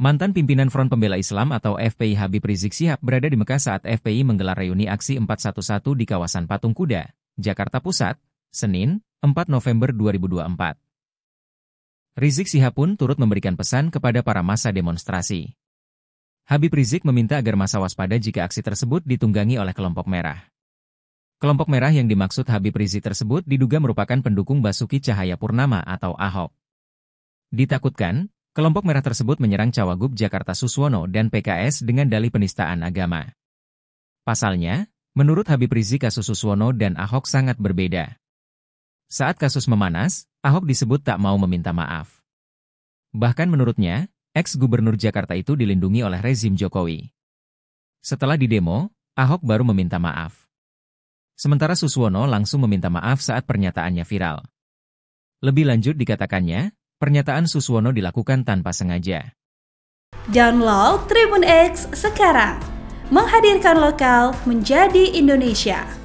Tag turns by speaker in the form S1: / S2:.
S1: Mantan pimpinan Front Pembela Islam atau FPI Habib Rizik Sihab berada di Mekah saat FPI menggelar reuni aksi 411 di kawasan Patung Kuda, Jakarta Pusat, Senin, 4 November 2024. Rizik Sihab pun turut memberikan pesan kepada para masa demonstrasi. Habib Rizik meminta agar masa waspada jika aksi tersebut ditunggangi oleh kelompok merah. Kelompok merah yang dimaksud Habib Rizik tersebut diduga merupakan pendukung Basuki Cahaya Purnama atau Ahok. Ditakutkan, Kelompok merah tersebut menyerang Cawagup Jakarta Suswono dan PKS dengan dalih penistaan agama. Pasalnya, menurut Habib Rizik kasus Suswono dan Ahok sangat berbeda. Saat kasus memanas, Ahok disebut tak mau meminta maaf. Bahkan menurutnya, ex-gubernur Jakarta itu dilindungi oleh rezim Jokowi. Setelah didemo, Ahok baru meminta maaf. Sementara Suswono langsung meminta maaf saat pernyataannya viral. Lebih lanjut dikatakannya, Pernyataan Suswono dilakukan tanpa sengaja.
S2: Download Tribun X sekarang. Menghadirkan lokal menjadi Indonesia.